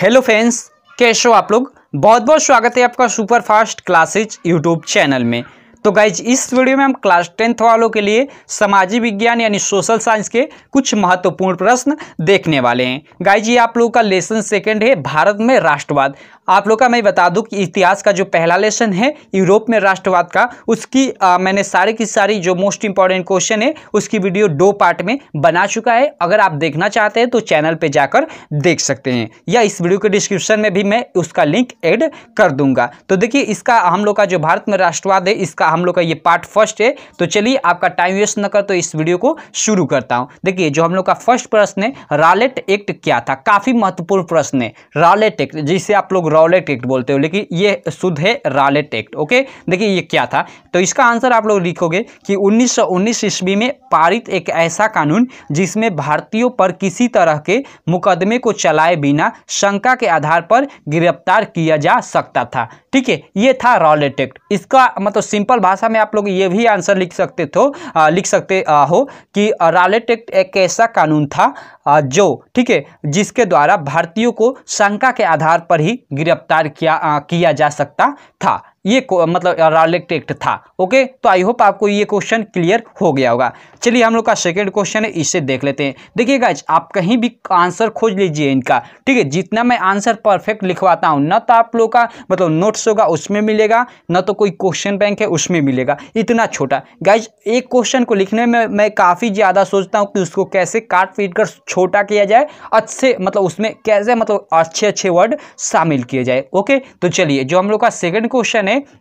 hello friends कैसे हो आप लोग बहुत बहुत स्वागत है आपका super fast classes YouTube channel में तो गाइज इस वीडियो में हम क्लास टेंथ वालों के लिए सामाजिक विज्ञान यानी सोशल साइंस के कुछ महत्वपूर्ण प्रश्न देखने वाले हैं गाइज ये आप लोगों का लेसन सेकंड है भारत में राष्ट्रवाद आप लोग का मैं बता दूं कि इतिहास का जो पहला लेसन है यूरोप में राष्ट्रवाद का उसकी आ, मैंने सारे की सारी जो मोस्ट इंपॉर्टेंट क्वेश्चन है उसकी वीडियो दो पार्ट में बना चुका है अगर आप देखना चाहते हैं तो चैनल पर जाकर देख सकते हैं या इस वीडियो के डिस्क्रिप्शन में भी मैं उसका लिंक एड कर दूंगा तो देखिए इसका हम लोग का जो भारत में राष्ट्रवाद है इसका हम लोग का ये पार्ट फर्स्ट है तो चलिए आपका टाइम वेस्ट न कर तो इस वीडियो को शुरू करता हूँ देखिए जो हम लोग का फर्स्ट प्रश्न है रालेट एक्ट क्या था काफ़ी महत्वपूर्ण प्रश्न है रालेट एक्ट जिसे आप लोग रॉलेट एक्ट बोलते हो लेकिन ये शुद्ध है रॉलेट एक्ट ओके देखिए ये क्या था तो इसका आंसर आप लोग लिखोगे कि उन्नीस सौ ईस्वी में पारित एक ऐसा कानून जिसमें भारतीयों पर किसी तरह के मुकदमे को चलाए बिना शंका के आधार पर गिरफ्तार किया जा सकता था ठीक है ये था रॉलेट एक्ट इसका मतलब सिंपल भाषा में आप लोग ये भी आंसर लिख सकते थो आ, लिख सकते आ, हो कि रॉलेट एक्ट एक ऐसा कानून था आ, जो ठीक है जिसके द्वारा भारतीयों को शंका के आधार पर ही गिरफ्तार किया आ, किया जा सकता था ये मतलब एक्ट था ओके तो आई होप आपको ये क्वेश्चन क्लियर हो गया होगा चलिए हम लोग का सेकेंड क्वेश्चन है इसे देख लेते हैं देखिए गाइज आप कहीं भी आंसर खोज लीजिए इनका ठीक है जितना मैं आंसर परफेक्ट लिखवाता हूँ ना तो आप लोग का मतलब नोट्स होगा उसमें मिलेगा ना तो कोई क्वेश्चन बैंक है उसमें मिलेगा इतना छोटा गाइज एक क्वेश्चन को लिखने में मैं काफ़ी ज़्यादा सोचता हूँ कि उसको कैसे काट पीट कर छोटा किया जाए अच्छे मतलब उसमें कैसे मतलब अच्छे अच्छे वर्ड शामिल किए जाए ओके तो चलिए जो हम लोग का सेकेंड क्वेश्चन है okay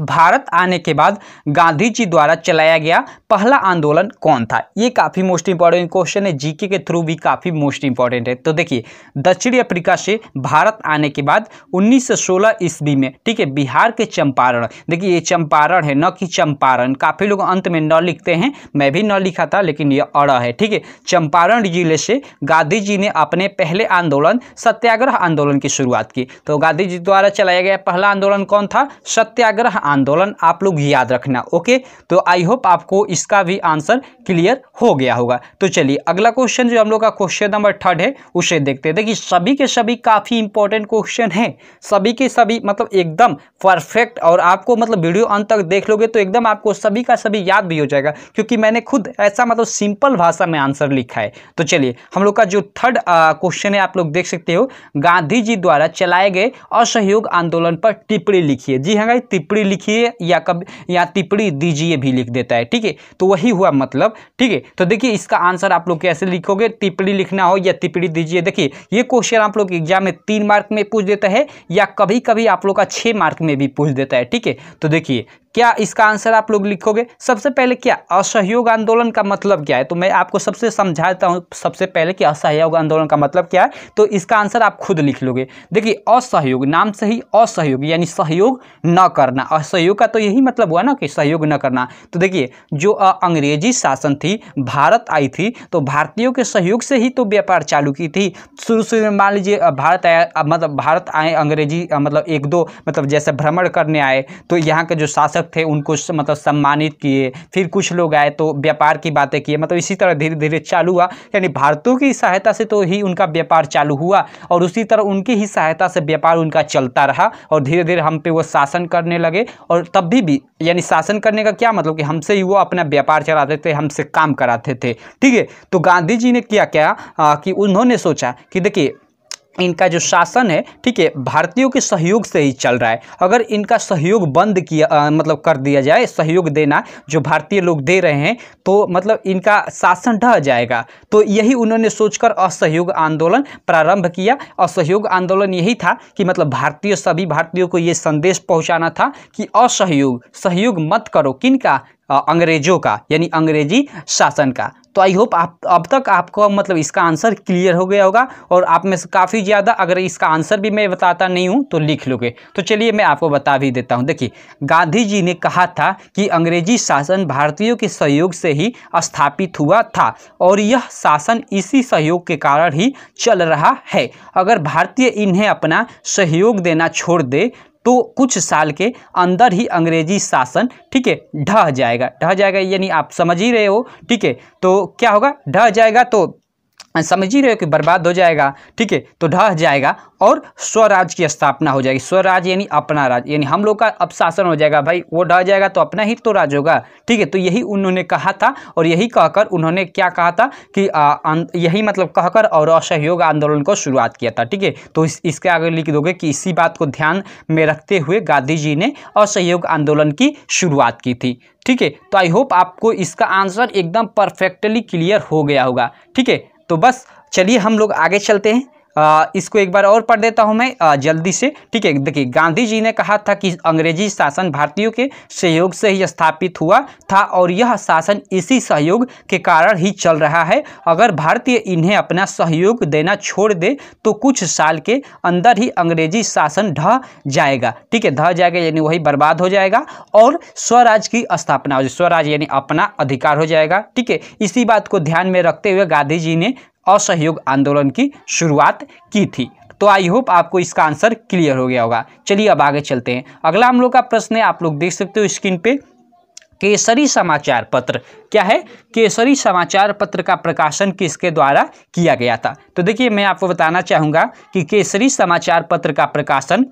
भारत आने के बाद गांधी जी द्वारा चलाया गया पहला आंदोलन कौन था ये काफ़ी मोस्ट इंपॉर्टेंट क्वेश्चन है जीके के थ्रू भी काफ़ी मोस्ट इंपॉर्टेंट है तो देखिए दक्षिणी अफ्रीका से भारत आने के बाद 1916 ईस्वी में ठीक है बिहार के चंपारण देखिए ये चंपारण है न कि चंपारण काफ़ी लोग अंत में न लिखते हैं मैं भी न लिखा था लेकिन ये अड़ है ठीक है चंपारण जिले से गांधी जी ने अपने पहले आंदोलन सत्याग्रह आंदोलन की शुरुआत की तो गांधी जी द्वारा चलाया गया पहला आंदोलन कौन था सत्याग्रह आंदोलन आप लोग याद रखना ओके तो आई होप आपको इसका भी आंसर क्लियर हो गया होगा तो चलिए अगला क्वेश्चन जो हम लोग का क्वेश्चन नंबर थर्ड है उसे देखते हैं देखिए सभी के सभी काफ़ी इंपॉर्टेंट क्वेश्चन है सभी के सभी मतलब एकदम परफेक्ट और आपको मतलब वीडियो अंत तक देख लोगे तो एकदम आपको सभी का सभी याद भी हो जाएगा क्योंकि मैंने खुद ऐसा मतलब सिंपल भाषा में आंसर लिखा है तो चलिए हम लोग का जो थर्ड क्वेश्चन है आप लोग देख सकते हो गांधी जी द्वारा चलाए गए असहयोग आंदोलन पर टिप्पणी लिखिए जी हाँ गाई टिप्पणी लिखिए या कब या टिप्पणी दीजिए भी लिख देता है ठीक है तो वही हुआ मतलब ठीक है तो देखिए इसका आंसर आप लोग कैसे लिखोगे टिप्पणी लिखना हो या टिप्पणी दीजिए देखिए ये क्वेश्चन आप लोग एग्जाम में तीन मार्क में पूछ देता है या कभी कभी आप लोग का छः मार्क में भी पूछ देता है ठीक है तो देखिए क्या इसका आंसर आप लोग लिखोगे सबसे पहले क्या असहयोग आंदोलन का मतलब क्या है तो मैं आपको सबसे समझाता हूँ सबसे पहले कि असहयोग आंदोलन का मतलब क्या है तो इसका आंसर आप खुद लिख लोगे देखिए असहयोग नाम से ही असहयोग यानी सहयोग न करना असहयोग का तो यही मतलब हुआ ना कि सहयोग न करना तो देखिए जो अंग्रेजी शासन थी भारत आई थी तो भारतीयों के सहयोग से ही तो व्यापार चालू की थी शुरू शुरू में मान लीजिए भारत आया मतलब भारत आए अंग्रेजी मतलब एक दो मतलब जैसे भ्रमण करने आए तो यहाँ के जो शासक शिक्षक थे उनको मतलब सम्मानित किए फिर कुछ लोग आए तो व्यापार की बातें किए मतलब इसी तरह धीरे धीरे चालू हुआ यानी भारतों की सहायता से तो ही उनका व्यापार चालू हुआ और उसी तरह उनकी ही सहायता से व्यापार उनका चलता रहा और धीरे धीरे हम पे वो शासन करने लगे और तब भी, भी यानी शासन करने का क्या मतलब कि हमसे ही वो अपना व्यापार चलाते थे हमसे काम कराते थे ठीक है तो गांधी जी ने किया क्या आ, कि उन्होंने सोचा कि देखिए इनका जो शासन है ठीक है भारतीयों के सहयोग से ही चल रहा है अगर इनका सहयोग बंद किया आ, मतलब कर दिया जाए सहयोग देना जो भारतीय लोग दे रहे हैं तो मतलब इनका शासन ढह जाएगा तो यही उन्होंने सोचकर असहयोग आंदोलन प्रारंभ किया असहयोग आंदोलन यही था कि मतलब भारतीय सभी भारतीयों को ये संदेश पहुँचाना था कि असहयोग सहयोग मत करो किन का अंग्रेजों का यानी अंग्रेजी शासन का तो आई होप आप अब तक आपको मतलब इसका आंसर क्लियर हो गया होगा और आप में से काफ़ी ज़्यादा अगर इसका आंसर भी मैं बताता नहीं हूँ तो लिख लोगे तो चलिए मैं आपको बता भी देता हूँ देखिए गांधी जी ने कहा था कि अंग्रेजी शासन भारतीयों के सहयोग से ही स्थापित हुआ था और यह शासन इसी सहयोग के कारण ही चल रहा है अगर भारतीय इन्हें अपना सहयोग देना छोड़ दे तो कुछ साल के अंदर ही अंग्रेजी शासन ठीक है ढह जाएगा ढह जाएगा यानी आप समझ ही रहे हो ठीक है तो क्या होगा ढह जाएगा तो समझ ही रहे हो कि बर्बाद हो जाएगा ठीक है तो ढह जाएगा और स्वराज की स्थापना हो जाएगी स्वराज यानी अपना राज यानी हम लोग का अब शासन हो जाएगा भाई वो ढह जाएगा तो अपना ही तो राज होगा ठीक है तो यही उन्होंने कहा था और यही कहकर उन्होंने क्या कहा था कि आ, यही मतलब कहकर और असहयोग आंदोलन को शुरुआत किया था ठीक है तो इस, इसके आगे लिख दोगे कि इसी बात को ध्यान में रखते हुए गांधी जी ने असहयोग आंदोलन की शुरुआत की थी ठीक है तो आई होप आपको इसका आंसर एकदम परफेक्टली क्लियर हो गया होगा ठीक है तो बस चलिए हम लोग आगे चलते हैं आ, इसको एक बार और पढ़ देता हूँ मैं आ, जल्दी से ठीक है देखिए गांधी जी ने कहा था कि अंग्रेजी शासन भारतीयों के सहयोग से ही स्थापित हुआ था और यह शासन इसी सहयोग के कारण ही चल रहा है अगर भारतीय इन्हें अपना सहयोग देना छोड़ दे तो कुछ साल के अंदर ही अंग्रेजी शासन ढह जाएगा ठीक है ढह जाएगा यानी वही बर्बाद हो जाएगा और स्वराज की स्थापना हो स्वराज यानी अपना अधिकार हो जाएगा ठीक है इसी बात को ध्यान में रखते हुए गांधी जी ने असहयोग आंदोलन की शुरुआत की थी तो आई होप आपको इसका आंसर क्लियर हो गया होगा चलिए अब आगे चलते हैं अगला हम लोग का प्रश्न है आप लोग देख सकते हो स्क्रीन पे केसरी समाचार पत्र क्या है केसरी समाचार पत्र का प्रकाशन किसके द्वारा किया गया था तो देखिए मैं आपको बताना चाहूँगा कि केसरी समाचार पत्र का प्रकाशन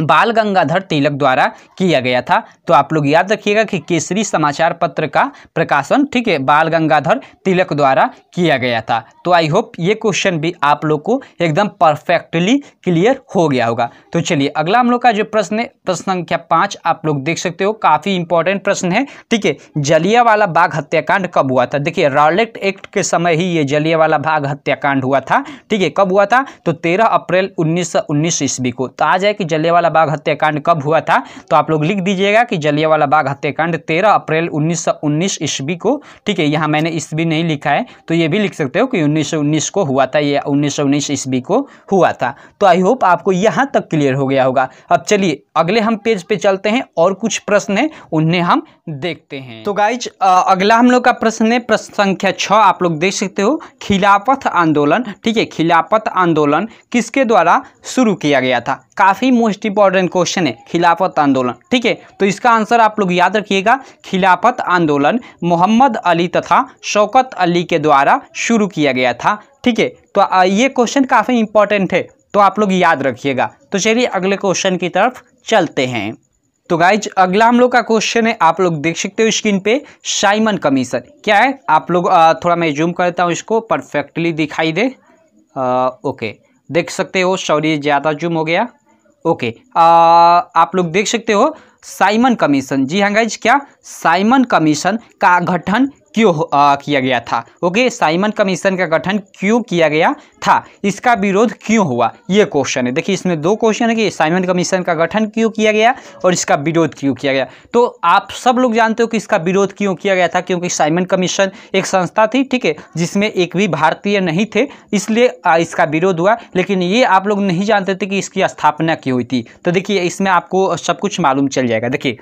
बाल गंगाधर तिलक द्वारा किया गया था तो आप लोग याद रखिएगा कि केसरी समाचार पत्र का प्रकाशन ठीक है बाल गंगाधर तिलक द्वारा किया गया था तो आई होप ये क्वेश्चन भी आप लोग को एकदम परफेक्टली क्लियर हो गया होगा तो चलिए अगला हम लोग का जो प्रश्न है प्रश्न संख्या पाँच आप लोग देख सकते हो काफ़ी इंपॉर्टेंट प्रश्न है ठीक है जलियावाला बाघ हत्याकांड कब हुआ था देखिए रॉलेक्ट एक्ट के समय ही ये जलियावाला बाघ हत्याकांड हुआ था ठीक है कब हुआ था तो तेरह अप्रैल उन्नीस सौ ईस्वी को तो आ जाए कि जलियावाला जलियावाला बाग हत्याकांड कब हुआ था तो आप लोग लिख दीजिएगा कि जलियावाला बाग हत्याकांड तेरह अप्रैल उन्नीस सौ ईस्वी को ठीक है यहाँ मैंने ईस्वी नहीं लिखा है तो ये भी लिख सकते हो कि उन्नीस को हुआ था या उन्नीस ईस्वी को हुआ था तो आई होप आपको यहाँ तक क्लियर हो गया होगा अब चलिए अगले हम पेज पे चलते हैं और कुछ प्रश्न हैं उन्हें हम देखते हैं तो गाइज अगला हम लोग का प्रश्न है प्रश्न संख्या छः आप लोग देख सकते हो खिलाफत आंदोलन ठीक है खिलाफत आंदोलन किसके द्वारा शुरू किया गया था काफ़ी मोस्ट इंपॉर्टेंट क्वेश्चन है खिलाफत आंदोलन ठीक है तो इसका आंसर आप लोग याद रखिएगा खिलाफत आंदोलन मोहम्मद अली तथा शौकत अली के द्वारा शुरू किया गया था ठीक है तो ये क्वेश्चन काफ़ी इंपॉर्टेंट है तो आप लोग याद रखिएगा तो चलिए अगले क्वेश्चन की तरफ चलते हैं तो गाइज अगला हम लोग का क्वेश्चन है आप लोग देख सकते हो स्क्रीन पे साइमन कमीशन क्या है आप लोग थोड़ा मैं जूम करता हूँ इसको परफेक्टली दिखाई दे आ, ओके देख सकते हो सॉरी ज़्यादा जूम हो गया ओके आ, आप लोग देख सकते हो साइमन कमीशन जी हाँ गाइज क्या साइमन कमीशन का गठन क्यों आ, किया गया था ओके साइमन कमीशन का गठन क्यों किया गया था इसका विरोध क्यों हुआ ये क्वेश्चन है देखिए इसमें दो क्वेश्चन है कि साइमन कमीशन का गठन क्यों किया गया और इसका विरोध क्यों किया गया तो आप सब लोग जानते हो कि इसका विरोध क्यों किया गया था क्योंकि साइमन कमीशन एक संस्था थी ठीक है जिसमें एक भी भारतीय नहीं थे इसलिए इसका विरोध हुआ लेकिन ये आप लोग नहीं जानते थे कि इसकी स्थापना क्यों हुई थी तो देखिए इसमें आपको सब कुछ मालूम चल जाएगा जाएगा देखिए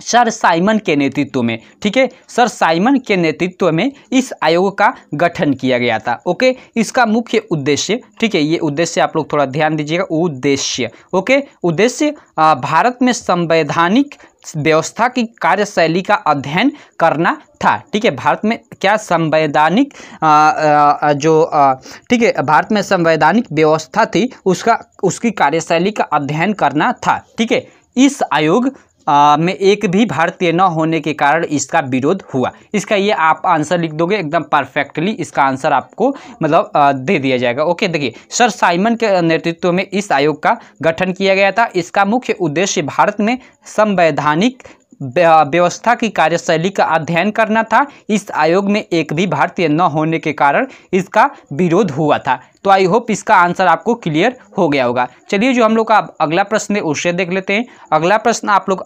सर साइमन के नेतृत्व में ठीक है सर साइमन के नेतृत्व में इस आयोग का गठन किया गया था ओके इसका मुख्य उद्देश्य ठीक है ये उद्देश्य आप लोग थोड़ा ध्यान दीजिएगा उद्देश्य ओके उद्देश्य भारत में संवैधानिक व्यवस्था की कार्यशैली का अध्ययन करना था ठीक है भारत में क्या संवैधानिक जो ठीक है भारत में संवैधानिक व्यवस्था थी उसका उसकी कार्यशैली का अध्ययन करना था ठीक है इस आयोग आ, में एक भी भारतीय न होने के कारण इसका विरोध हुआ इसका ये आप आंसर लिख दोगे एकदम परफेक्टली इसका आंसर आपको मतलब आ, दे दिया जाएगा ओके देखिए सर साइमन के नेतृत्व में इस आयोग का गठन किया गया था इसका मुख्य उद्देश्य भारत में संवैधानिक व्यवस्था की कार्यशैली का अध्ययन करना था इस आयोग में एक भी भारतीय न होने के कारण इसका विरोध हुआ था तो आई होप इसका आंसर आपको क्लियर हो गया होगा चलिए जो हम लोग का अगला प्रश्न है उसे देख लेते हैं अगला प्रश्न आप लोग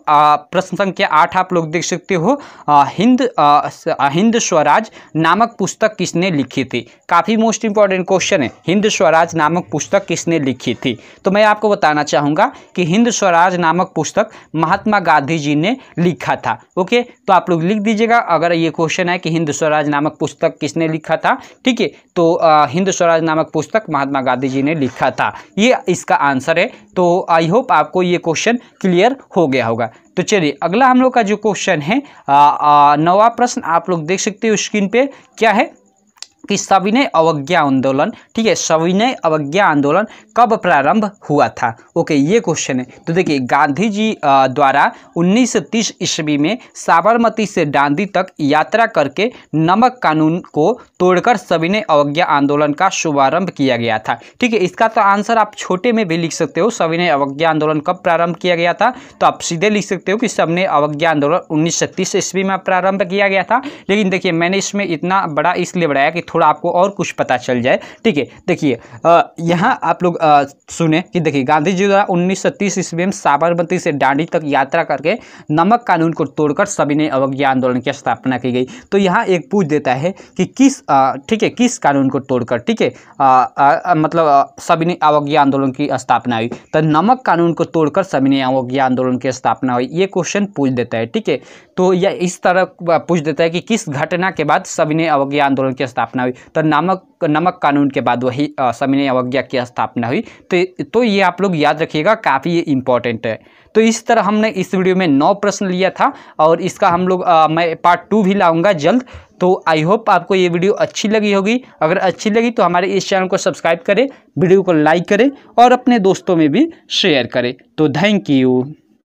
प्रश्न संख्या आठ आप लोग देख सकते हो आ, हिंद आ, हिंद स्वराज नामक पुस्तक किसने लिखी थी काफ़ी मोस्ट इंपॉर्टेंट क्वेश्चन है हिंद स्वराज नामक पुस्तक किसने लिखी थी तो मैं आपको बताना चाहूँगा कि हिंद स्वराज नामक पुस्तक महात्मा गांधी जी ने लिखा था ओके तो आप लोग लिख दीजिएगा अगर ये क्वेश्चन है कि हिंद स्वराज नामक पुस्तक किसने लिखा था ठीक है तो आ, हिंद स्वराज नामक पुस्तक महात्मा गांधी जी ने लिखा था ये इसका आंसर है तो आई होप आपको ये क्वेश्चन क्लियर हो गया होगा तो चलिए अगला हम लोग का जो क्वेश्चन है नवा प्रश्न आप लोग देख सकते हो स्क्रीन पे क्या है कि सविनय अवज्ञा आंदोलन ठीक है सविनय अवज्ञा आंदोलन कब प्रारंभ हुआ था ओके ये क्वेश्चन है तो देखिए गांधी जी द्वारा 1930 ईस्वी में साबरमती से डांडी तक यात्रा करके नमक कानून को तोड़कर सविनय अवज्ञा आंदोलन का शुभारंभ किया गया था ठीक है इसका तो आंसर आप छोटे में भी लिख सकते हो सविनय अवज्ञा आंदोलन कब प्रारंभ किया गया था तो आप सीधे लिख सकते हो कि सविनय अवज्ञा आंदोलन उन्नीस ईस्वी में प्रारंभ किया गया था लेकिन देखिए मैंने इसमें इतना बड़ा इसलिए बढ़ाया कि थोड़ा आपको और कुछ पता चल जाए ठीक है देखिए यहाँ आप लोग सुने कि देखिए गांधी जी द्वारा उन्नीस सौ तीस ईस्वी में साबरमती से डांडी तक यात्रा करके नमक कानून को तोड़कर सविनय अवज्ञा आंदोलन की स्थापना की गई तो यहाँ एक पूछ देता है कि किस ठीक है किस कानून को तोड़कर ठीक है मतलब सविनय अवज्ञा आंदोलन की स्थापना हुई तो नमक कानून को तोड़कर सविनय अवज्ञा आंदोलन की स्थापना हुई ये क्वेश्चन पूछ देता है ठीक है तो यह इस तरह पूछ देता है कि किस घटना के बाद सविनय अवज्ञा आंदोलन की स्थापना हुई तो नमक नमक कानून के बाद वही संविनय अवज्ञा की स्थापना हुई तो तो ये आप लोग याद रखिएगा काफ़ी इंपॉर्टेंट है तो इस तरह हमने इस वीडियो में नौ प्रश्न लिया था और इसका हम लोग मैं पार्ट टू भी लाऊंगा जल्द तो आई होप आपको ये वीडियो अच्छी लगी होगी अगर अच्छी लगी तो हमारे इस चैनल को सब्सक्राइब करें वीडियो को लाइक करें और अपने दोस्तों में भी शेयर करें तो थैंक यू